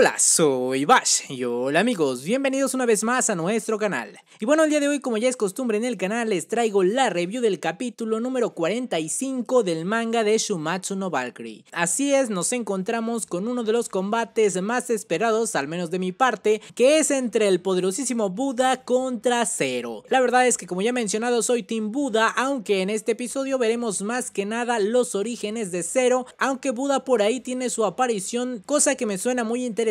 Hola, soy Bash y hola amigos, bienvenidos una vez más a nuestro canal. Y bueno, el día de hoy como ya es costumbre en el canal les traigo la review del capítulo número 45 del manga de Shumatsu no Valkyrie. Así es, nos encontramos con uno de los combates más esperados, al menos de mi parte, que es entre el poderosísimo Buda contra Zero. La verdad es que como ya he mencionado soy Team Buda, aunque en este episodio veremos más que nada los orígenes de Zero, aunque Buda por ahí tiene su aparición, cosa que me suena muy interesante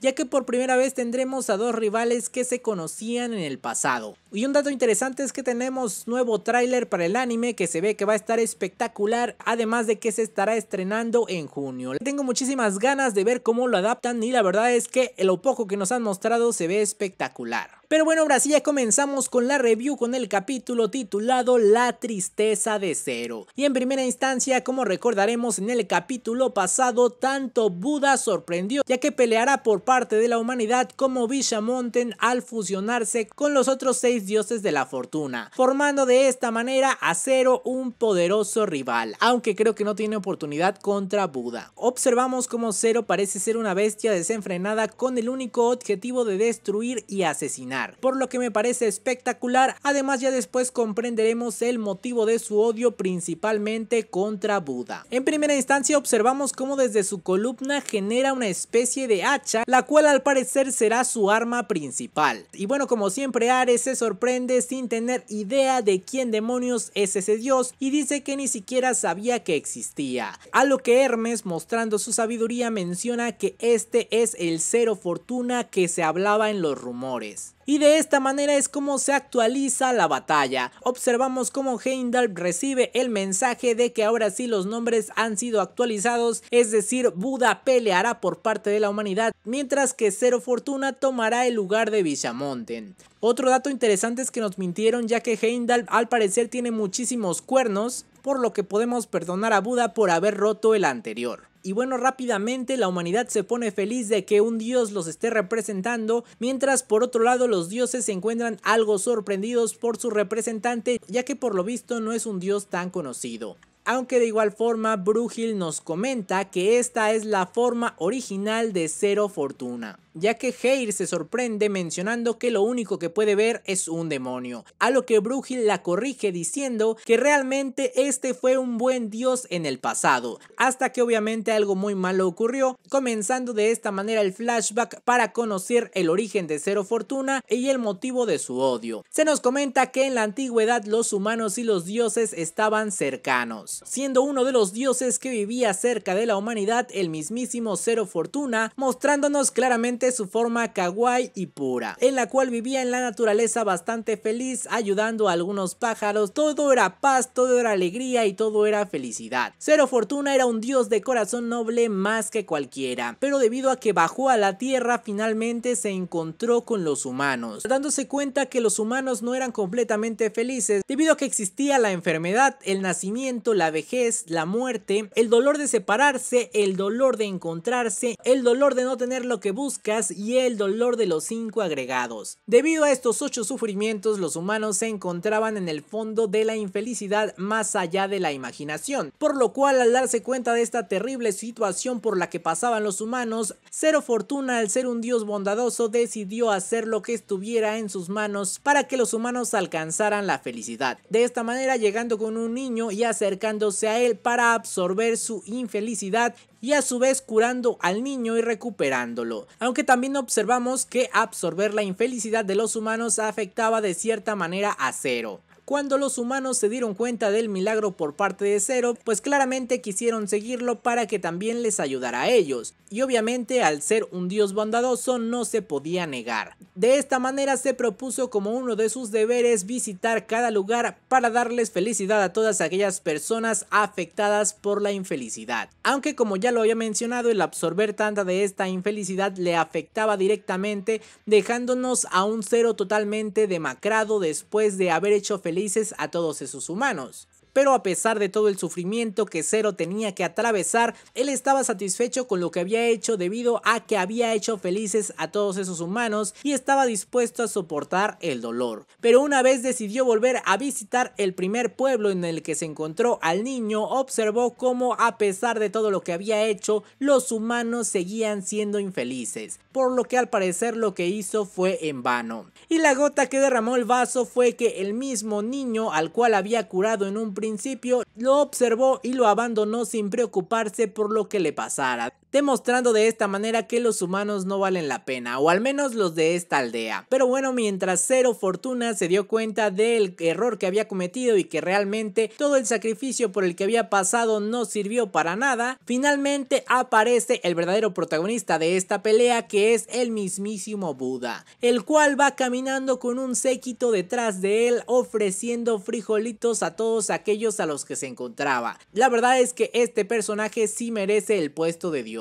ya que por primera vez tendremos a dos rivales que se conocían en el pasado. Y un dato interesante es que tenemos nuevo tráiler para el anime que se ve que va a estar espectacular, además de que se estará estrenando en junio. Tengo muchísimas ganas de ver cómo lo adaptan y la verdad es que lo poco que nos han mostrado se ve espectacular. Pero bueno, ahora sí ya comenzamos con la review con el capítulo titulado La tristeza de cero. Y en primera instancia, como recordaremos en el capítulo pasado, tanto Buda sorprendió, ya que peleará por parte de la humanidad como Vishamonten al fusionarse con los otros seis dioses de la fortuna, formando de esta manera a Zero un poderoso rival, aunque creo que no tiene oportunidad contra Buda. Observamos cómo Zero parece ser una bestia desenfrenada con el único objetivo de destruir y asesinar, por lo que me parece espectacular, además ya después comprenderemos el motivo de su odio principalmente contra Buda. En primera instancia observamos cómo desde su columna genera una especie de hacha, la cual al parecer será su arma principal. Y bueno, como siempre Ares es sorprende sin tener idea de quién demonios es ese dios y dice que ni siquiera sabía que existía. A lo que Hermes, mostrando su sabiduría, menciona que este es el cero fortuna que se hablaba en los rumores y de esta manera es como se actualiza la batalla. Observamos cómo Heimdall recibe el mensaje de que ahora sí los nombres han sido actualizados, es decir, Buda peleará por parte de la humanidad, mientras que Cero Fortuna tomará el lugar de Villamonten. Otro dato interesante es que nos mintieron ya que Heimdall al parecer tiene muchísimos cuernos, por lo que podemos perdonar a Buda por haber roto el anterior. Y bueno, rápidamente la humanidad se pone feliz de que un dios los esté representando, mientras por otro lado los dioses se encuentran algo sorprendidos por su representante, ya que por lo visto no es un dios tan conocido aunque de igual forma Brugil nos comenta que esta es la forma original de Cero Fortuna ya que Heir se sorprende mencionando que lo único que puede ver es un demonio, a lo que Brugil la corrige diciendo que realmente este fue un buen dios en el pasado, hasta que obviamente algo muy malo ocurrió, comenzando de esta manera el flashback para conocer el origen de Cero Fortuna y el motivo de su odio. Se nos comenta que en la antigüedad los humanos y los dioses estaban cercanos, siendo uno de los dioses que vivía cerca de la humanidad el mismísimo Cero Fortuna, mostrándonos claramente su forma kawaii y pura, en la cual vivía en la naturaleza bastante feliz ayudando a algunos pájaros, todo era paz, todo era alegría y todo era felicidad. Cero Fortuna era un dios de corazón noble más que cualquiera, pero debido a que bajó a la tierra finalmente se encontró con los humanos, dándose cuenta que los humanos no eran completamente felices debido a que existía la enfermedad, el nacimiento, la vejez, la muerte, el dolor de separarse, el dolor de encontrarse, el dolor de no tener lo que busca, y el dolor de los cinco agregados. Debido a estos ocho sufrimientos, los humanos se encontraban en el fondo de la infelicidad más allá de la imaginación, por lo cual al darse cuenta de esta terrible situación por la que pasaban los humanos, Cero Fortuna al ser un dios bondadoso decidió hacer lo que estuviera en sus manos para que los humanos alcanzaran la felicidad, de esta manera llegando con un niño y acercándose a él para absorber su infelicidad y a su vez curando al niño y recuperándolo. Aunque también observamos que absorber la infelicidad de los humanos afectaba de cierta manera a Cero cuando los humanos se dieron cuenta del milagro por parte de Zero, pues claramente quisieron seguirlo para que también les ayudara a ellos, y obviamente al ser un dios bondadoso no se podía negar. De esta manera se propuso como uno de sus deberes visitar cada lugar para darles felicidad a todas aquellas personas afectadas por la infelicidad. Aunque como ya lo había mencionado, el absorber tanta de esta infelicidad le afectaba directamente, dejándonos a un Cero totalmente demacrado después de haber hecho feliz dices a todos esos humanos pero a pesar de todo el sufrimiento que Cero tenía que atravesar, él estaba satisfecho con lo que había hecho debido a que había hecho felices a todos esos humanos y estaba dispuesto a soportar el dolor. Pero una vez decidió volver a visitar el primer pueblo en el que se encontró al niño, observó cómo a pesar de todo lo que había hecho, los humanos seguían siendo infelices, por lo que al parecer lo que hizo fue en vano. Y la gota que derramó el vaso fue que el mismo niño al cual había curado en un principio principio lo observó y lo abandonó sin preocuparse por lo que le pasara demostrando de esta manera que los humanos no valen la pena, o al menos los de esta aldea. Pero bueno, mientras Cero Fortuna se dio cuenta del error que había cometido y que realmente todo el sacrificio por el que había pasado no sirvió para nada, finalmente aparece el verdadero protagonista de esta pelea que es el mismísimo Buda, el cual va caminando con un séquito detrás de él ofreciendo frijolitos a todos aquellos a los que se encontraba. La verdad es que este personaje sí merece el puesto de Dios.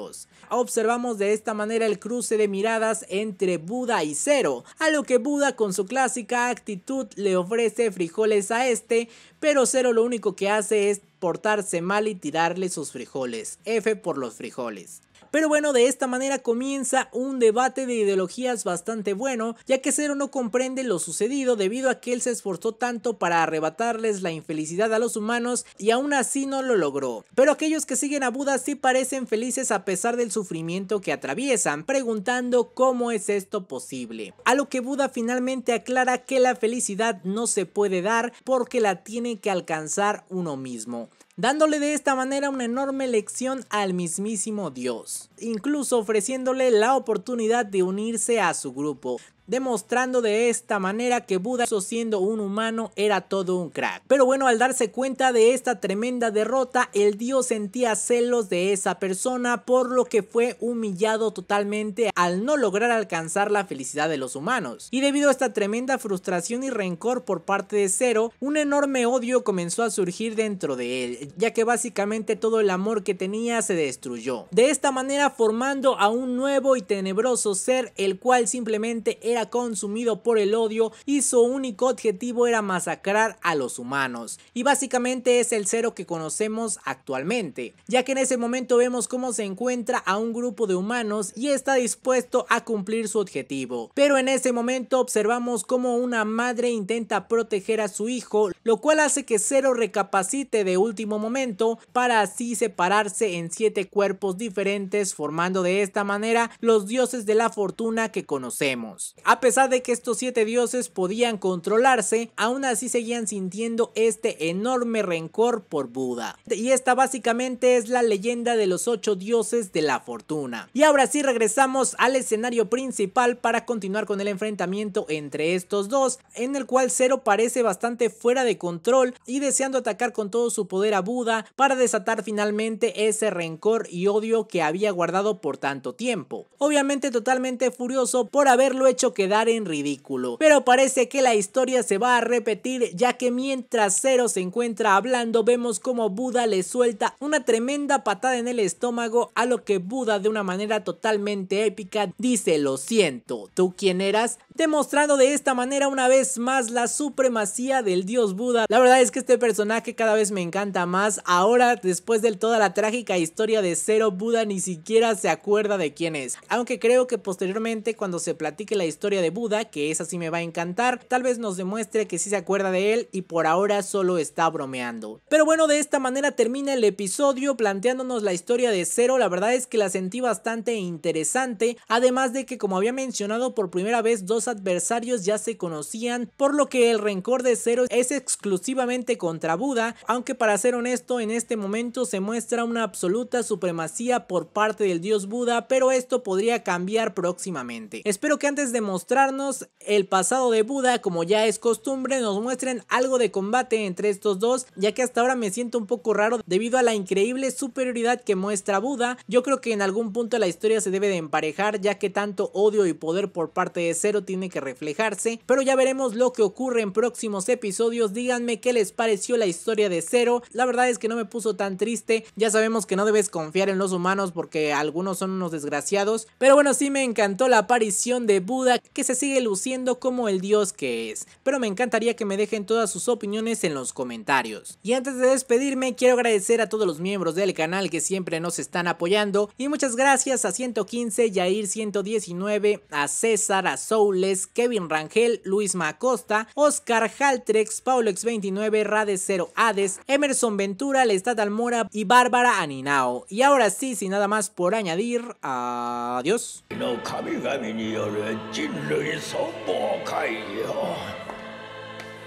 Observamos de esta manera el cruce de miradas entre Buda y Zero, a lo que Buda con su clásica actitud le ofrece frijoles a este, pero Zero lo único que hace es portarse mal y tirarle sus frijoles. F por los frijoles. Pero bueno, de esta manera comienza un debate de ideologías bastante bueno, ya que Zero no comprende lo sucedido debido a que él se esforzó tanto para arrebatarles la infelicidad a los humanos y aún así no lo logró. Pero aquellos que siguen a Buda sí parecen felices a pesar del sufrimiento que atraviesan, preguntando cómo es esto posible. A lo que Buda finalmente aclara que la felicidad no se puede dar porque la tiene que alcanzar uno mismo dándole de esta manera una enorme lección al mismísimo Dios incluso ofreciéndole la oportunidad de unirse a su grupo demostrando de esta manera que Buda, siendo un humano, era todo un crack. Pero bueno, al darse cuenta de esta tremenda derrota, el dios sentía celos de esa persona, por lo que fue humillado totalmente al no lograr alcanzar la felicidad de los humanos. Y debido a esta tremenda frustración y rencor por parte de Zero, un enorme odio comenzó a surgir dentro de él, ya que básicamente todo el amor que tenía se destruyó. De esta manera formando a un nuevo y tenebroso ser el cual simplemente era consumido por el odio y su único objetivo era masacrar a los humanos. Y básicamente es el cero que conocemos actualmente, ya que en ese momento vemos cómo se encuentra a un grupo de humanos y está dispuesto a cumplir su objetivo. Pero en ese momento observamos cómo una madre intenta proteger a su hijo, lo cual hace que Cero recapacite de último momento para así separarse en siete cuerpos diferentes Formando de esta manera los dioses de la fortuna que conocemos. A pesar de que estos siete dioses podían controlarse, aún así seguían sintiendo este enorme rencor por Buda. Y esta básicamente es la leyenda de los ocho dioses de la fortuna. Y ahora sí regresamos al escenario principal para continuar con el enfrentamiento entre estos dos, en el cual Zero parece bastante fuera de control y deseando atacar con todo su poder a Buda para desatar finalmente ese rencor y odio que había guardado dado por tanto tiempo. Obviamente totalmente furioso por haberlo hecho quedar en ridículo. Pero parece que la historia se va a repetir ya que mientras Zero se encuentra hablando vemos como Buda le suelta una tremenda patada en el estómago a lo que Buda de una manera totalmente épica dice lo siento, ¿tú quién eras? Demostrando de esta manera una vez más la supremacía del dios Buda. La verdad es que este personaje cada vez me encanta más. Ahora después de toda la trágica historia de Zero Buda ni siquiera se acuerda de quién es. Aunque creo que posteriormente cuando se platique la historia de Buda, que esa sí me va a encantar, tal vez nos demuestre que sí se acuerda de él y por ahora solo está bromeando. Pero bueno, de esta manera termina el episodio planteándonos la historia de Cero, la verdad es que la sentí bastante interesante, además de que como había mencionado por primera vez dos adversarios ya se conocían, por lo que el rencor de Cero es exclusivamente contra Buda, aunque para ser honesto en este momento se muestra una absoluta supremacía por parte de el dios Buda, pero esto podría cambiar próximamente. Espero que antes de mostrarnos el pasado de Buda, como ya es costumbre, nos muestren algo de combate entre estos dos, ya que hasta ahora me siento un poco raro debido a la increíble superioridad que muestra Buda. Yo creo que en algún punto la historia se debe de emparejar, ya que tanto odio y poder por parte de Zero tiene que reflejarse, pero ya veremos lo que ocurre en próximos episodios. Díganme qué les pareció la historia de Zero. La verdad es que no me puso tan triste. Ya sabemos que no debes confiar en los humanos porque algunos son unos desgraciados. Pero bueno, sí me encantó la aparición de Buda, que se sigue luciendo como el dios que es. Pero me encantaría que me dejen todas sus opiniones en los comentarios. Y antes de despedirme, quiero agradecer a todos los miembros del canal que siempre nos están apoyando. Y muchas gracias a 115, Yair 119, a César, a Soules, Kevin Rangel, Luis Macosta, Oscar Haltrex, Paulex29, Rade0 Hades, Emerson Ventura, Lestat Almora y Bárbara Aninao. Y ahora sí, sin nada más por añadir. a Adiós.